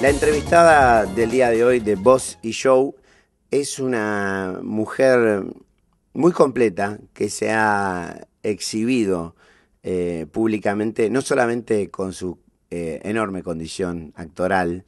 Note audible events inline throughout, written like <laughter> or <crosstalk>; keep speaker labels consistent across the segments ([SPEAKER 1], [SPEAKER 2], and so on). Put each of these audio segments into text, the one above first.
[SPEAKER 1] La entrevistada del día de hoy de Boss y Show es una mujer muy completa que se ha exhibido eh, públicamente, no solamente con su eh, enorme condición actoral,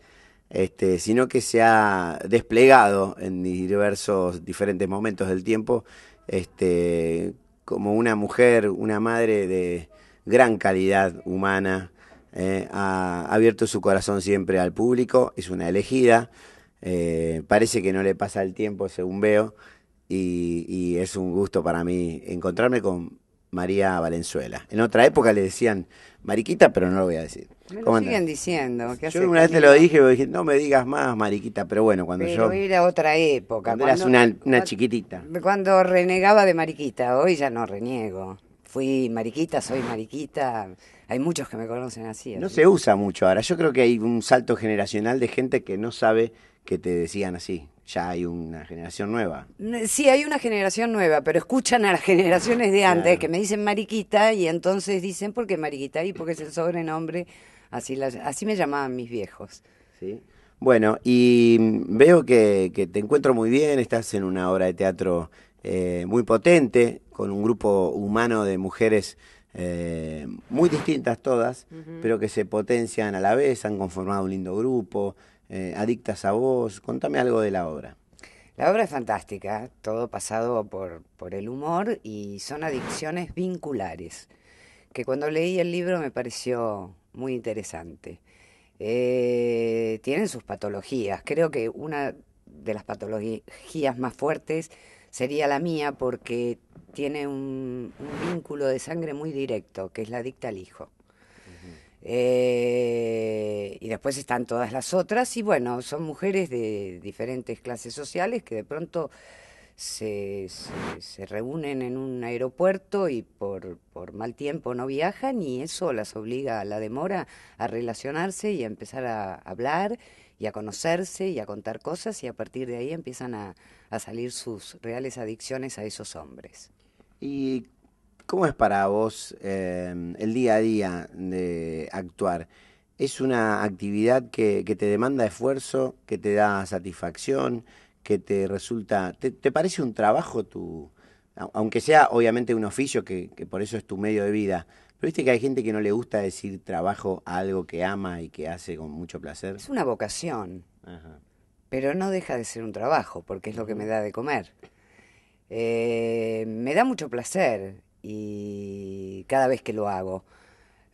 [SPEAKER 1] este, sino que se ha desplegado en diversos diferentes momentos del tiempo este, como una mujer, una madre de gran calidad humana, eh, ha abierto su corazón siempre al público, es una elegida, eh, parece que no le pasa el tiempo según veo y, es un gusto para mí encontrarme con María Valenzuela. En otra época le decían Mariquita, pero no lo voy a decir. Me siguen
[SPEAKER 2] diciendo. yo una vez te lo
[SPEAKER 1] dije, no me digas más Mariquita, pero bueno, cuando pero yo...
[SPEAKER 2] era otra época. Cuando, eras una, chiquitita. Cuando renegaba de Mariquita, hoy ya no reniego. Fui Mariquita, soy Mariquita hay muchos que me conocen así. No se
[SPEAKER 1] usa mucho ahora. Yo creo que hay un salto generacional de gente que no sabe que te decían así. Ya hay una generación nueva.
[SPEAKER 2] Mm, sí, hay una generación nueva, pero escuchan a las <laughs> generaciones de antes que me dicen Mariquita y entonces dicen ¿por qué Mariquita y porque es el sobrenombre. Así, así me llamaban mis viejos.
[SPEAKER 1] Bueno, y mm, veo que, te encuentro muy bien, estás en una obra de teatro eh, muy potente, con un grupo humano de mujeres eh, muy distintas todas, pero que se potencian a la vez, han conformado
[SPEAKER 2] un lindo grupo, eh, Adictas a Vos. Contame algo de la obra. La obra es fantástica, todo pasado por, el humor y son adicciones vinculares, que cuando leí el libro me pareció muy interesante. Eh, tienen sus patologías, creo que una de las patologías más fuertes sería la mía porque tiene un, vínculo de sangre muy directo, que es la dicta al hijo. Eh, y después están todas las otras, y bueno, son mujeres de diferentes clases sociales que de pronto se, se, reúnen en un aeropuerto y por, mal tiempo no viajan, y eso las obliga a la demora a relacionarse y a empezar a hablar y a conocerse y a contar cosas, y a partir de ahí empiezan a salir sus reales adicciones a esos hombres.
[SPEAKER 1] ¿Y cómo es para vos em, el día a día de actuar? ¿Es una actividad que, te demanda esfuerzo, que te da satisfacción, que te resulta... ¿Te, parece un trabajo tu... Aunque sea obviamente un oficio que, por eso es tu medio de vida, pero viste que hay gente que no le gusta decir trabajo a algo que ama y que hace con mucho
[SPEAKER 2] placer. Es una vocación. Pero no deja de ser un trabajo, porque es lo que me da de comer. Eh, me da mucho placer y cada vez que lo hago.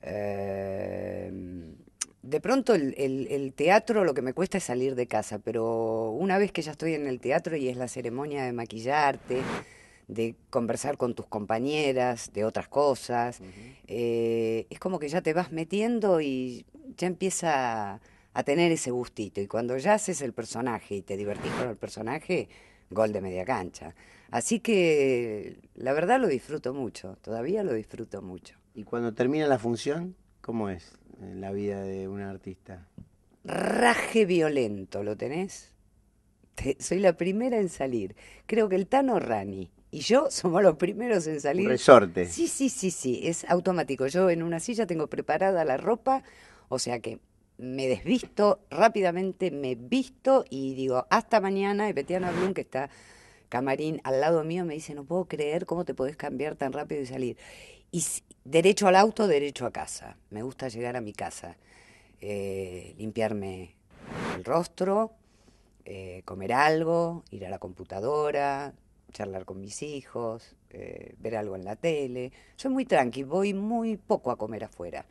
[SPEAKER 2] Eh, de pronto el, teatro lo que me cuesta es salir de casa, pero una vez que ya estoy en el teatro y es la ceremonia de maquillarte, de conversar con tus compañeras, de otras cosas, eh, es como que ya te vas metiendo y ya empieza a tener ese gustito. Y cuando ya haces el personaje y te divertís con el personaje, gol de media cancha. Así que la verdad lo disfruto mucho, todavía lo disfruto mucho.
[SPEAKER 1] ¿Y cuando termina la función, cómo es eh, la vida de un
[SPEAKER 2] artista? Raje violento, ¿lo tenés? soy la primera en salir. Creo que el Tano Rani y yo <laughs> somos los primeros en salir. Un resorte. Sí, sí, sí, sí, es automático. Yo en una silla tengo preparada la ropa, o sea que me desvisto rápidamente, me visto y digo hasta mañana. Y Betiana Blum, que está camarín al lado mío me dice, no puedo creer cómo te podés cambiar tan rápido y salir. Y derecho al auto, derecho a casa. Me gusta llegar a mi casa, eh, limpiarme el rostro, eh, comer algo, ir a la computadora, charlar con mis hijos, eh, ver algo en la tele. Soy muy tranqui, voy muy poco a comer afuera.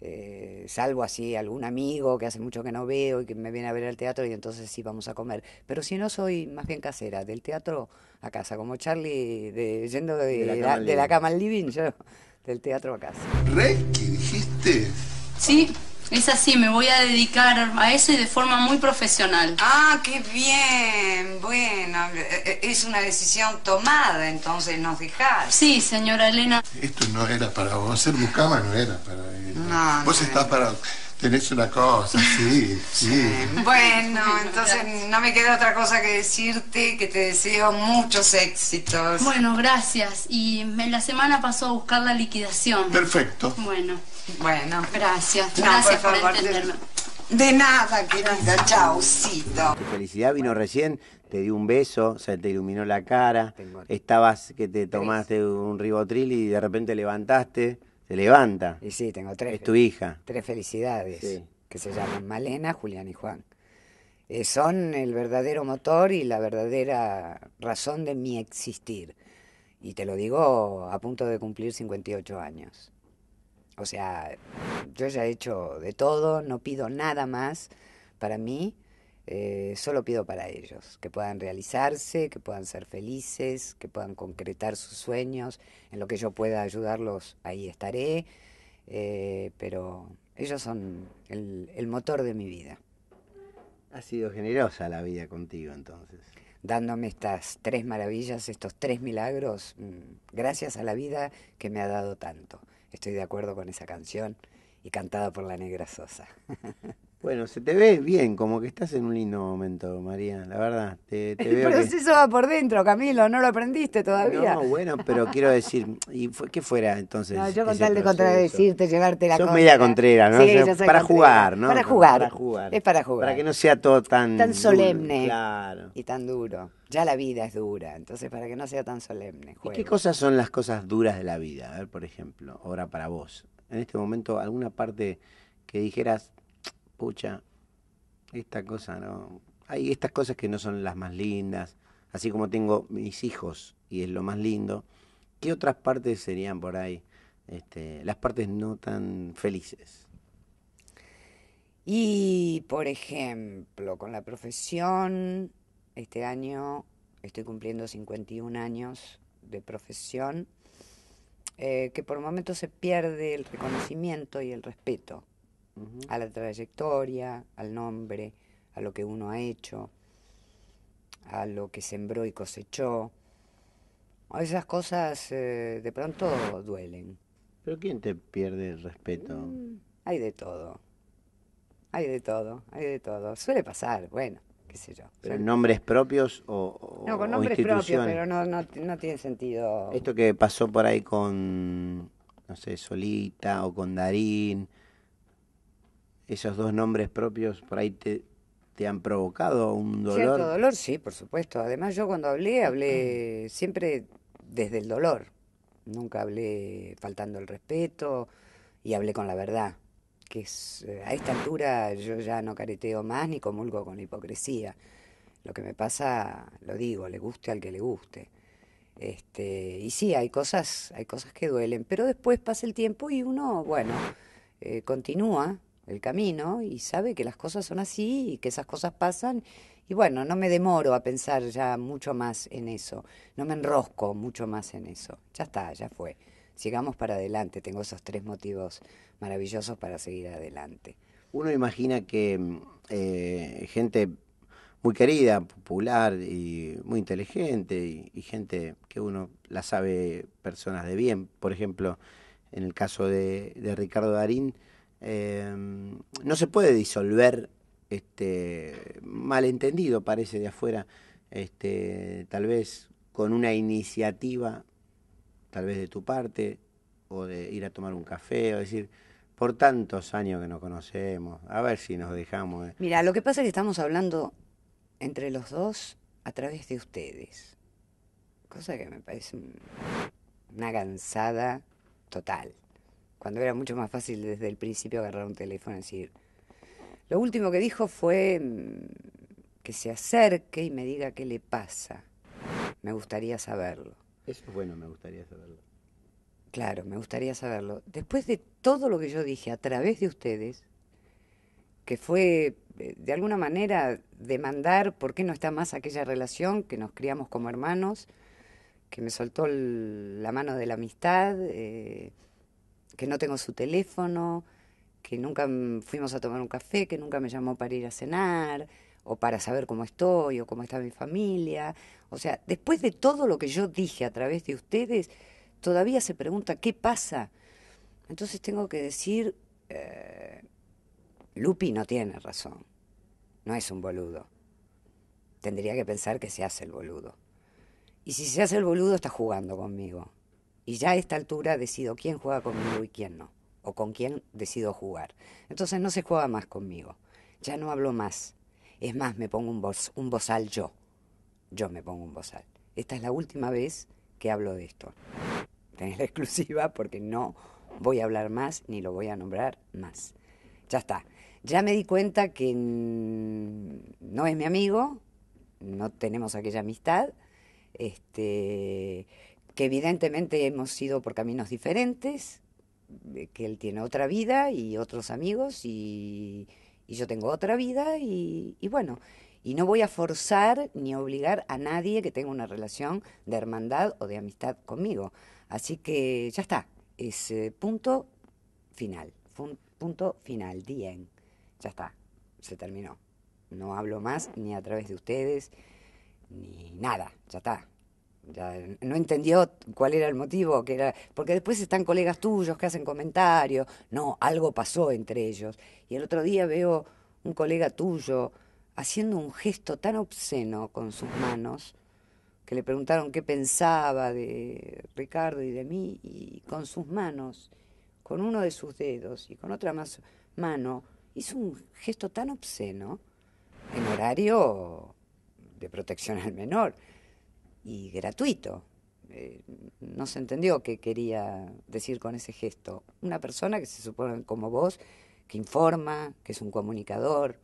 [SPEAKER 2] Eh, salvo así algún amigo que hace mucho que no veo y que me viene a ver al teatro y entonces sí vamos a comer. Pero si no, soy más bien casera, del teatro a casa, como Charlie de, yendo de, la, cama al living, yo del teatro a casa. ¿qué dijiste? Sí. Es así, me voy a dedicar a eso y de forma muy profesional. Ah, qué bien. Bueno, eh, es una decisión tomada, entonces nos dejar. Sí, señora Elena.
[SPEAKER 1] Esto no era para vos, ser buscaba no era para él. No, vos estás para Tenés una cosa, sí,
[SPEAKER 2] <laughs> sí. Bueno, entonces no me queda otra cosa que decirte que te deseo muchos éxitos. Bueno, gracias. Y en la semana pasó a buscar la liquidación. Perfecto. Bueno. Bueno. Gracias. gracias por, entenderme. De, nada, querida. Chaucito.
[SPEAKER 1] felicidad vino recién te di un beso, se te iluminó la cara, estabas que te tomaste un ribotril y de repente levantaste.
[SPEAKER 2] Se levanta. Y sí, tengo tres. Es tu hija. Tres felicidades, que se llaman Malena, Julián y Juan. Eh, son el verdadero motor y la verdadera razón de mi existir. Y te lo digo a punto de cumplir 58 años. O sea, yo ya he hecho de todo, no pido nada más para mí eh, solo pido para ellos, que puedan realizarse, que puedan ser felices, que puedan concretar sus sueños. En lo que yo pueda ayudarlos, ahí estaré. Eh, pero ellos son el, motor de mi vida. Ha sido generosa la vida contigo entonces. Dándome estas tres maravillas, estos tres milagros, mm, gracias a la vida que me ha dado tanto. Estoy de acuerdo con esa canción y cantada por la negra Sosa.
[SPEAKER 1] <laughs> Bueno, se te ve bien, como que estás en un lindo momento, María, la verdad. Te, te el proceso
[SPEAKER 2] va por dentro, Camilo, no lo aprendiste todavía. No, bueno, pero <laughs> quiero
[SPEAKER 1] decir, ¿y qué fuera entonces? No, yo
[SPEAKER 2] con tal de contradecirte, llevarte la Soy media contrera, ¿no? para jugar, ¿no? Para jugar. jugar. Es para jugar. Para que no
[SPEAKER 1] sea todo tan... Tan solemne.
[SPEAKER 2] claro. Y tan duro. Ya la vida es dura, entonces para que no sea tan solemne. ¿Y qué cosas
[SPEAKER 1] son las cosas duras de la vida? A ver, por ejemplo, ahora para vos. En este momento, alguna parte que dijeras, pucha, esta cosa no. Hay estas cosas que no son las más lindas, así como tengo mis hijos y es lo más lindo. ¿Qué otras partes serían por ahí este, las partes no tan felices?
[SPEAKER 2] Y, por ejemplo, con la profesión, este año estoy cumpliendo 51 años de profesión, eh, que por momento se pierde el reconocimiento y el respeto a la trayectoria, al nombre, a lo que uno ha hecho, a lo que sembró y cosechó. Esas cosas eh, de pronto duelen. ¿Pero quién te pierde el respeto? Mm, hay de todo. Hay de todo, hay de todo. Suele pasar, bueno, qué sé yo. ¿Pero
[SPEAKER 1] nombres propios o, o No, con nombres propios, pero
[SPEAKER 2] no, no, no tiene sentido. Esto
[SPEAKER 1] que pasó por ahí con, no sé, Solita o con Darín, esos dos nombres propios por ahí te, han provocado un dolor. Cierto
[SPEAKER 2] dolor, sí, por supuesto. Además, yo cuando hablé, hablé mm. siempre desde el dolor. Nunca hablé faltando el respeto y hablé con la verdad. Que es, eh, a esta altura yo ya no careteo más ni comulgo con la hipocresía. Lo que me pasa, lo digo, le guste al que le guste. Este, y sí, hay cosas, hay cosas que duelen, pero después pasa el tiempo y uno, bueno, eh, continúa el camino y sabe que las cosas son así y que esas cosas pasan. Y bueno, no me demoro a pensar ya mucho más en eso, no me enrosco mucho más en eso. Ya está, ya fue. Sigamos para adelante, tengo esos tres motivos maravillosos para seguir adelante.
[SPEAKER 1] Uno imagina que mm, eh, gente muy querida, popular y muy inteligente y, gente que uno la sabe personas de bien. Por ejemplo, en el caso de Ricardo Darín, Em, no se puede disolver este malentendido, parece, de afuera, este, tal vez con una iniciativa, tal vez de tu parte, o de ir a tomar un café, o decir, por tantos años que nos conocemos, a ver si nos dejamos.
[SPEAKER 2] Mira, lo que pasa es que estamos hablando entre los dos a través de ustedes, cosa que me parece una cansada total cuando era mucho más fácil desde el principio agarrar un teléfono y decir, lo último que dijo fue mm, que se acerque y me diga qué le pasa. Me gustaría saberlo. Eso es bueno, me gustaría saberlo. Claro, me gustaría saberlo. Después de todo lo que yo dije a través de ustedes, que fue eh, de alguna manera demandar por qué no está más aquella relación que nos criamos como hermanos, que me soltó la mano de la amistad. Eh, que no tengo su teléfono, que nunca fuimos a tomar un café, que nunca me llamó para ir a cenar o para saber cómo estoy o cómo está mi familia. O sea, después de todo lo que yo dije a través de ustedes, todavía se pregunta qué pasa. Entonces tengo que decir, eh, Lupi no tiene razón, no es un boludo. Tendría que pensar que se hace el boludo. Y si se hace el boludo está jugando conmigo. Y ya a esta altura decido quién juega conmigo y quién no, o con quién decido jugar. Entonces no se juega más conmigo, ya no hablo más. Es más, me pongo un, voz, un bozal yo. Yo me pongo un bozal. Esta es la última vez que hablo de esto. Tenés la <laughs> exclusiva porque no voy a hablar más ni lo voy a nombrar más. Ya está. Ya me di cuenta que no es mi amigo, no tenemos aquella amistad, este, que evidentemente hemos ido por caminos diferentes, que él tiene otra vida y otros amigos y, yo tengo otra vida y, bueno, y no voy a forzar ni obligar a nadie que tenga una relación de hermandad o de amistad conmigo. Así que ya está, es eh, punto final, punto final, bien, ya está, se terminó. No hablo más ni a través de ustedes, ni nada, ya está no entendió cuál era el motivo, que era, porque después están colegas tuyos que hacen comentarios, no, algo pasó entre ellos. Y el otro día veo un colega tuyo haciendo un gesto tan obsceno con sus manos, que le preguntaron qué pensaba de Ricardo y de mí, y con sus manos, con uno de sus dedos y con otra mano, hizo un gesto tan obsceno en horario de protección al menor y gratuito. Eh, no se entendió qué quería decir con ese gesto. Una persona que se supone como vos, que informa, que es un comunicador,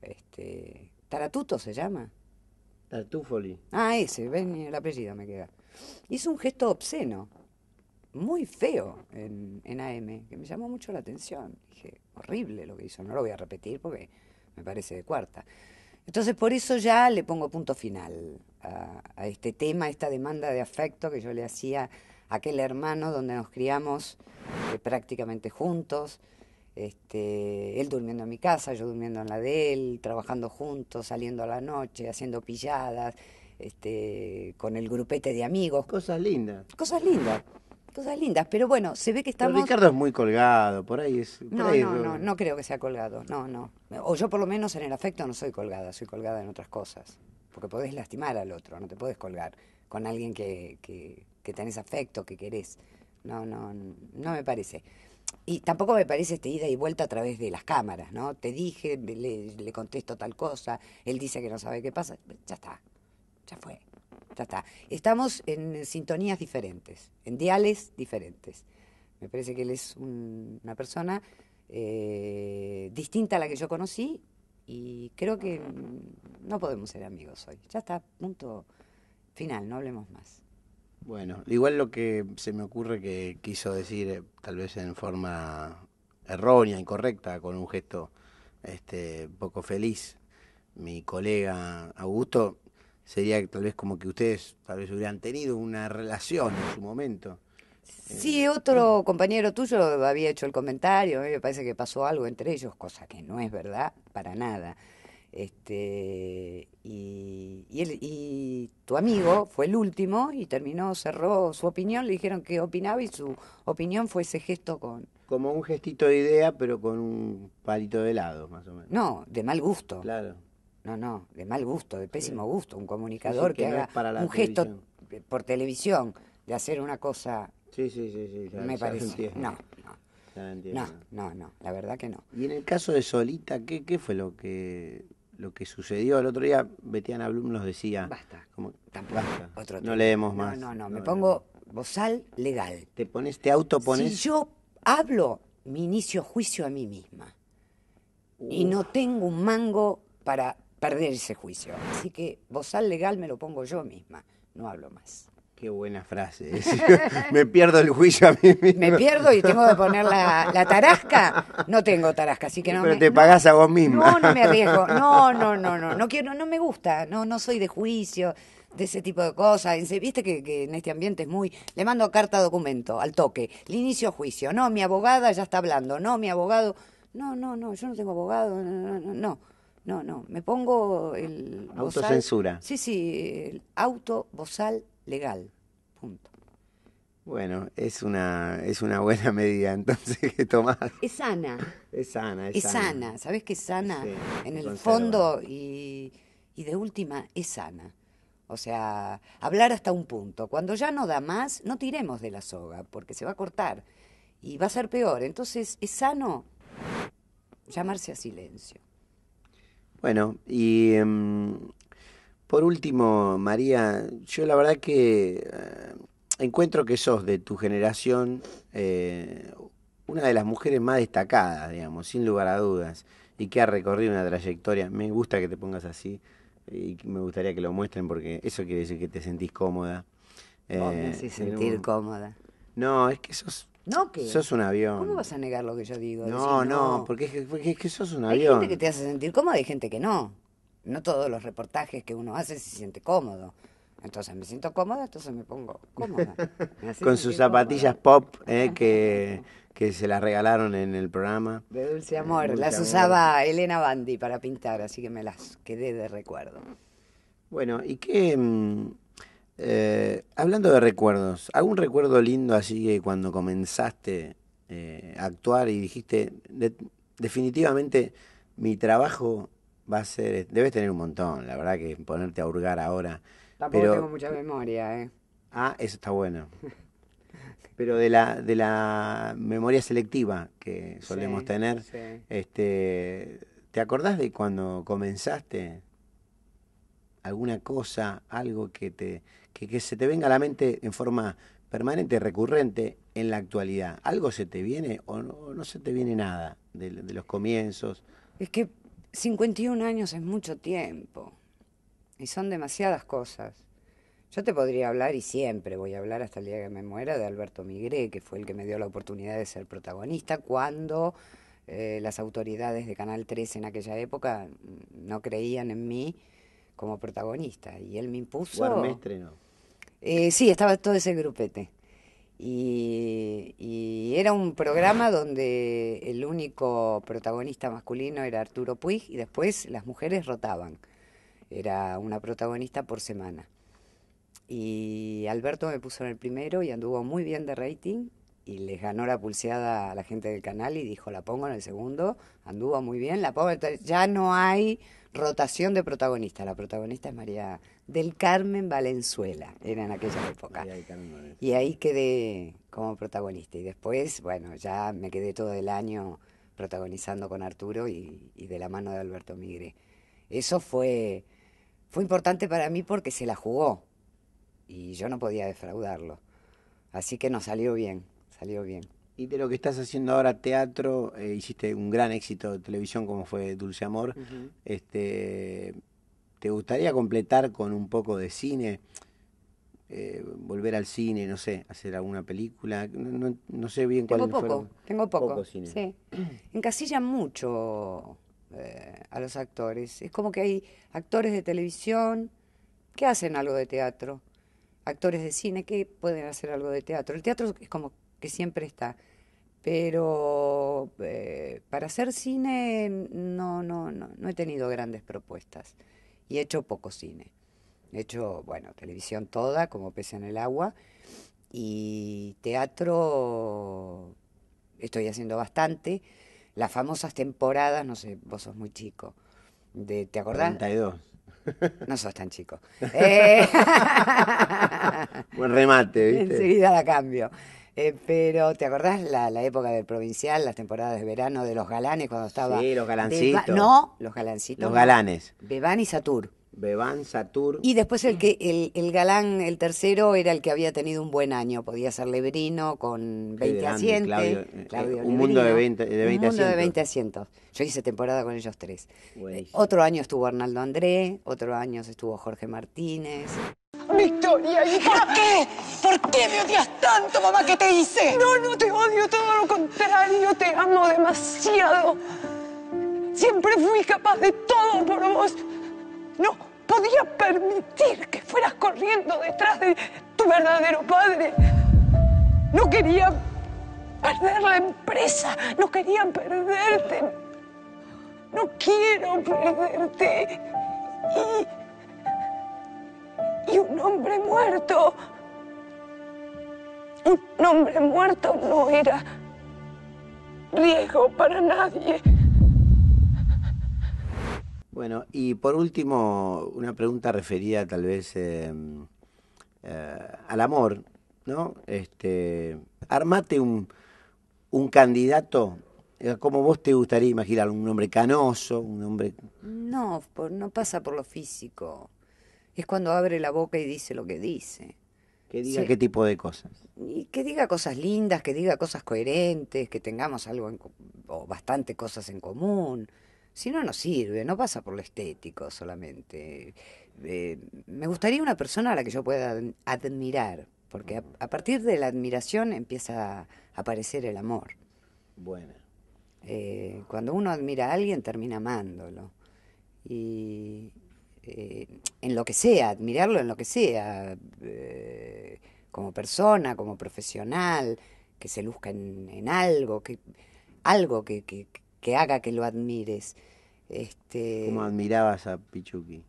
[SPEAKER 2] este, Taratuto se llama. Tartufoli. Ah, ese, ven, el apellido me queda. Hizo un gesto obsceno, muy feo en, en AM, que me llamó mucho la atención. Dije, horrible lo que hizo, no lo voy a repetir porque me parece de cuarta. Entonces por eso ya le pongo punto final a, este tema, a esta demanda de afecto que yo le hacía a aquel hermano donde nos criamos eh, prácticamente juntos, este, él durmiendo en mi casa, yo durmiendo en la de él, trabajando juntos, saliendo a la noche, haciendo pilladas, este, con el grupete de amigos. Cosas lindas. Cosas lindas cosas lindas, pero bueno, se ve que estamos... Ricardo es muy
[SPEAKER 1] colgado, por ahí es... no, no, no, no
[SPEAKER 2] creo que sea colgado, no, no. O yo por lo menos en el afecto no soy colgada, soy colgada en otras cosas, porque podés lastimar al otro, no te podés colgar con alguien que, que, tenés afecto, que querés. No, no, no me parece. Y tampoco me parece esta ida y vuelta a través de las cámaras, ¿no? Te dije, le, le contesto tal cosa, él dice que no sabe qué pasa, ya está, ya fue. Estamos en sintonías diferentes, en diales diferentes. Me parece que él es una persona eh, distinta a la que yo conocí y creo que mm, no podemos ser amigos hoy. Ya está, punto final, no hablemos más.
[SPEAKER 1] Bueno, igual lo que se me ocurre que quiso decir, eh, tal vez en forma errónea, incorrecta, con un gesto este, poco feliz, mi colega Augusto sería tal vez como que ustedes tal vez hubieran tenido una relación en su momento.
[SPEAKER 2] Sí, eh, otro compañero tuyo había hecho el comentario, me parece que pasó algo entre ellos, cosa que no es verdad para nada. Este, y, y, tu amigo fue el último y terminó, cerró su opinión, le dijeron que opinaba y su opinión fue ese gesto con...
[SPEAKER 1] Como un gestito de idea, pero con un palito de helado, más o menos.
[SPEAKER 2] No, de mal gusto. Claro. No, no, de mal gusto, de pésimo gusto, un comunicador que, haga un gesto por televisión de hacer una cosa. Sí, sí, sí, sí. me parece. No, no. No, no, no, la verdad que no.
[SPEAKER 1] Y en el caso de Solita, ¿qué, fue lo que lo que sucedió el otro día? Betiana Blum nos decía. Basta. Como, tampoco. no leemos más.
[SPEAKER 2] No, no, no, me pongo no. bozal legal. Te pones, te autopones. Si yo hablo, me inicio juicio a mí misma. Y no tengo un mango para perder ese juicio. Así que bozal legal me lo pongo yo misma, no hablo más. Qué buena frase. Eh. <laughs> me
[SPEAKER 1] pierdo el juicio a
[SPEAKER 2] mí misma Me pierdo y tengo que poner la, tarasca. No tengo tarasca, así que no. Pero te
[SPEAKER 1] pagás a vos misma. No, no me arriesgo. <laughs> No, no, no, no.
[SPEAKER 2] No quiero, no me gusta. No, no soy de juicio, de ese tipo de cosas. Viste que, en este ambiente es muy. Le mando carta documento al toque. Le inicio juicio. No, mi abogada ya está hablando. No, mi abogado. No, no, no. Yo no tengo abogado. no. no. no no, no, me pongo el... Autocensura. sí, sí, auto bozal legal, punto.
[SPEAKER 1] Bueno, es una, es una buena medida entonces que tomás. Es sana. Es sana, es, es sana.
[SPEAKER 2] Sabes ¿Sabés que es sana? en el fondo y, y de última es sana. O sea, hablar hasta un punto. Cuando ya no da más, no tiremos de la soga, porque se va a cortar y va a ser peor. Entonces, es sano llamarse a silencio.
[SPEAKER 1] Bueno, y em, por último, María, yo la verdad que eh, encuentro que sos de tu generación eh, una de las mujeres más destacadas, digamos, sin lugar a dudas, y que ha recorrido una trayectoria. Me gusta que te pongas así y me gustaría que lo muestren porque eso quiere decir que te sentís cómoda. Eh, sentir cómoda. No, es que sos no, que. Sos un avión. ¿Cómo
[SPEAKER 2] vas a negar lo que yo digo? No, no, porque, es
[SPEAKER 1] que, es sos un avión. Hay gente que
[SPEAKER 2] te hace sentir cómodo y gente que no. No todos los reportajes que uno hace se siente cómodo. Entonces me siento cómoda, entonces me pongo cómoda. <laughs> Con sus zapatillas
[SPEAKER 1] pop, eh, que, que, se las regalaron en el programa.
[SPEAKER 2] De dulce amor. las usaba Elena Bandi para pintar, así que me las quedé de recuerdo.
[SPEAKER 1] Bueno, ¿y qué, mm, eh, hablando de recuerdos, ¿algún recuerdo lindo así que cuando comenzaste eh, a actuar y dijiste, definitivamente mi trabajo va a ser, debes tener un montón, la verdad que ponerte a hurgar ahora. Tampoco pero, tengo
[SPEAKER 2] mucha memoria, ¿eh?
[SPEAKER 1] Ah, eso está bueno. pero de la, de la memoria selectiva que solemos tener, este, ¿te acordás de cuando comenzaste? alguna cosa, algo que te que, se te venga a la mente en forma permanente, recurrente en la actualidad? ¿Algo se te viene o no, se te viene nada de, los comienzos? Es que
[SPEAKER 2] 51 años es mucho tiempo y son demasiadas cosas. Yo te podría hablar y siempre voy a hablar hasta el día que me muera de Alberto Migré, que fue el que me dio la oportunidad de ser protagonista cuando eh, las autoridades de Canal 3 en aquella época mm, no creían en mí como protagonista y él me impuso... no. Eh, sí, estaba todo ese grupete. Y, era un programa donde el único protagonista masculino era Arturo Puig y después las mujeres rotaban. Era una protagonista por semana. Y Alberto me puso en el primero y anduvo muy bien de rating y les ganó la pulseada a la gente del canal y dijo, la pongo en el segundo, anduvo muy bien, la pongo, ya no hay rotación de protagonista. La protagonista es María del Carmen Valenzuela, era en aquella época. y ahí quedé como protagonista. Y después, bueno, ya me quedé todo el año protagonizando con Arturo y, de la mano de Alberto Migre. Eso fue, fue importante para mí porque se la jugó y yo no podía defraudarlo. Así que nos salió bien, salió bien.
[SPEAKER 1] Y de lo que estás haciendo ahora, teatro, eh, hiciste un gran éxito de televisión como fue Dulce Amor. este, ¿Te gustaría completar con un poco de cine? Eh, volver al cine, no sé, hacer alguna película, no, sé bien cuál tengo poco, Tengo poco, mucho
[SPEAKER 2] eh, a los actores. Es como que hay actores de televisión que hacen algo de teatro, actores de cine que pueden hacer algo de teatro. El teatro es como siempre está. Pero eh, para hacer cine no, no, no, no he tenido grandes propuestas y he hecho poco cine. He hecho, bueno, televisión toda, como pese en el agua, y teatro estoy haciendo bastante. Las famosas temporadas, no sé, vos sos muy chico. De, ¿Te acordás? 32. No sos tan chico. Eh. <laughs> Buen remate, ¿viste? <laughs> Enseguida la cambio. Eh, pero, ¿te acordás la, época del provincial, las temporadas de verano de los galanes cuando estaba. Sí, los galancitos. no, los galancitos. Los
[SPEAKER 1] galanes.
[SPEAKER 2] Bebán y Satur. Bebán, Satur. Y después el que el, galán, el tercero, era el que había tenido un buen año. Podía ser Lebrino con 20 asientos. Eh, eh, un mundo de 20, de 20 un mundo de 20 asientos. Yo hice temporada con ellos tres. otro año estuvo Arnaldo André, otro año estuvo Jorge Martínez. Victoria, hija. ¿Por qué? ¿Por qué me odias tanto, mamá? ¿Qué te hice? No, no te odio, todo lo contrario, te amo demasiado. Siempre fui capaz de todo por vos. No podía permitir que fueras corriendo detrás de tu verdadero padre. No quería perder la empresa, no quería perderte. No quiero perderte. Y y un hombre muerto. Un hombre muerto no era riesgo para nadie.
[SPEAKER 1] Bueno, y por último, una pregunta referida tal vez eh, eh, al amor, ¿no? Este, armate un, un candidato eh, como vos te gustaría imaginar? ¿Un hombre canoso? ¿Un hombre.?
[SPEAKER 2] No, no pasa por lo físico es cuando abre la boca y dice lo que dice. Que diga qué
[SPEAKER 1] tipo de cosas.
[SPEAKER 2] Y que diga cosas lindas, que diga cosas coherentes, que tengamos algo o bastante cosas en común. Si no, no sirve, no pasa por lo estético solamente. Eh, me gustaría una persona a la que yo pueda admirar, porque a, partir de la admiración empieza a aparecer el amor. Bueno. Eh, cuando uno admira a alguien termina amándolo. Y, eh, en lo que sea, admirarlo en lo que sea, eh, como persona, como profesional, que se luzca en, algo, que algo que, haga que lo admires. Este, ¿Cómo admirabas a Pichuki?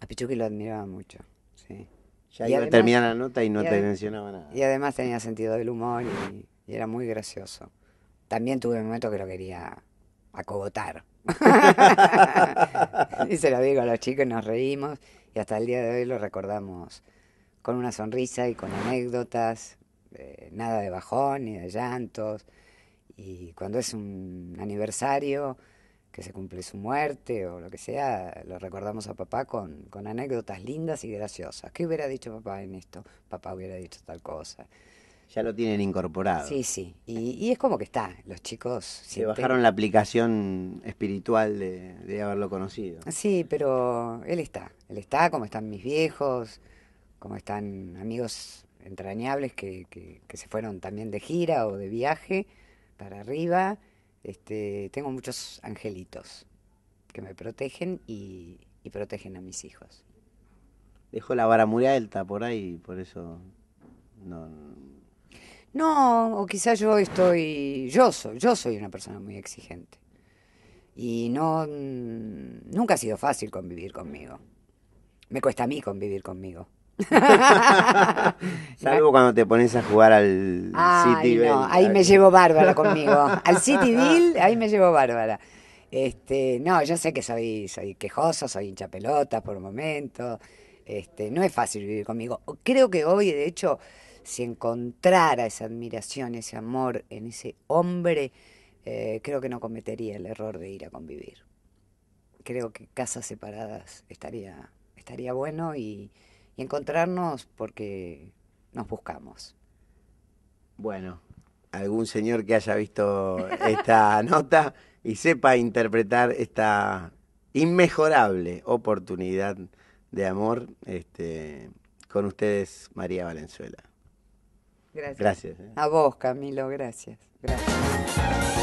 [SPEAKER 2] A Pichuki lo admiraba mucho, sí. Ya iba la nota y no te mencionaba nada. Y además tenía sentido del humor y, era muy gracioso. También tuve un momento que lo quería acogotar. <laughs> y se lo digo a los chicos y nos reímos y hasta el día de hoy lo recordamos con una sonrisa y con anécdotas, eh, nada de bajón ni de llantos. Y cuando es un aniversario, que se cumple su muerte o lo que sea, lo recordamos a papá con, con anécdotas lindas y graciosas. ¿Qué hubiera dicho papá en esto? Papá hubiera dicho tal cosa.
[SPEAKER 1] Ya lo tienen incorporado. Sí,
[SPEAKER 2] sí. Y, y es como que está, los chicos. Se bajaron la
[SPEAKER 1] aplicación espiritual de, haberlo
[SPEAKER 2] conocido. Sí, pero él está. Él está, como están mis viejos, como están amigos entrañables que, se fueron también de gira o de viaje para arriba. Este, tengo muchos angelitos que me protegen y, y protegen a mis hijos.
[SPEAKER 1] Dejo la vara muy alta por ahí, por eso no,
[SPEAKER 2] no, o quizás yo estoy, yo soy, yo soy una persona muy exigente. Y no, mm, nunca ha sido fácil convivir conmigo. Me cuesta a mí convivir conmigo. <laughs> Salvo
[SPEAKER 1] cuando te pones a jugar al City no, Ahí me llevo bárbara conmigo. Al City
[SPEAKER 2] Bill, ahí me llevo bárbara. Este, no, yo sé que soy, soy soy hincha pelota por momento. Este, no es fácil vivir conmigo. Creo que hoy, de hecho, si encontrara esa admiración, ese amor en ese hombre, eh, creo que no cometería el error de ir a convivir. Creo que casas separadas estaría, estaría bueno y, y encontrarnos porque nos buscamos.
[SPEAKER 1] Bueno, algún señor que haya visto esta <laughs> nota y sepa interpretar esta inmejorable oportunidad de amor este, con ustedes, María Valenzuela.
[SPEAKER 2] Gracias. Eh. A vos, Camilo, gracias. Gracias.